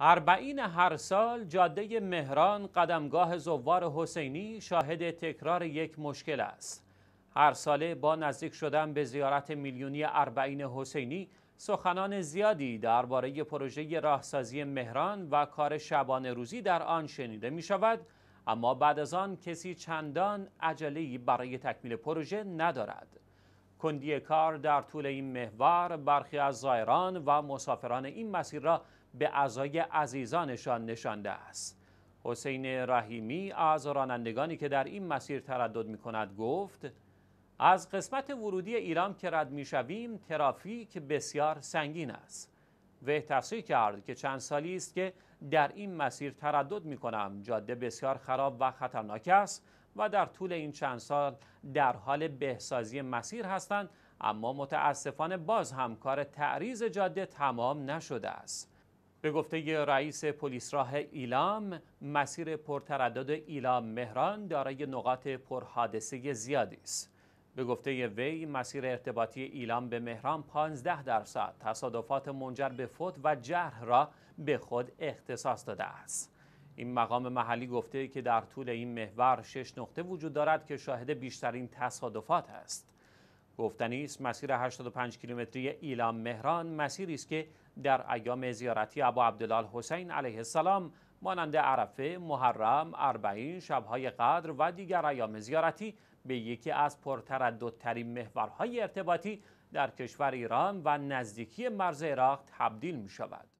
اربعین هر سال جاده مهران قدمگاه زوار حسینی شاهد تکرار یک مشکل است. هر ساله با نزدیک شدن به زیارت میلیونی اربعین حسینی سخنان زیادی درباره پروژه راهسازی مهران و کار شبانه روزی در آن شنیده می شود اما بعد از آن کسی چندان عجله‌ای برای تکمیل پروژه ندارد. کندی کار در طول این محور برخی از زائران و مسافران این مسیر را به اعضای عزیزانشان نشانده است حسین رحیمی از رانندگانی که در این مسیر تردد می کند گفت از قسمت ورودی ایران که رد می شویم ترافیک بسیار سنگین است و تصریح کرد که چند سالی است که در این مسیر تردد می کنم جاده بسیار خراب و خطرناک است و در طول این چند سال در حال بهسازی مسیر هستند اما متاسفانه باز هم کار تعریض جاده تمام نشده است به گفته رئیس پلیس راه ایلام مسیر پرتردد ایلام مهران دارای نقاط پرحادثه زیادی است به گفته وی مسیر ارتباطی ایلام به مهران 15 درصد تصادفات منجر به فوت و جرح را به خود اختصاص داده است این مقام محلی گفته که در طول این محور شش نقطه وجود دارد که شاهد بیشترین تصادفات است. گفتنی است مسیر 85 کیلومتری ایلام مهران مسیری است که در ایام زیارتی ابو عبدالله حسین علیه السلام مانند عرفه، محرم، اربعین، شبهای قدر و دیگر ایام زیارتی به یکی از پرترددترین محورهای ارتباطی در کشور ایران و نزدیکی مرز عراق تبدیل می شود.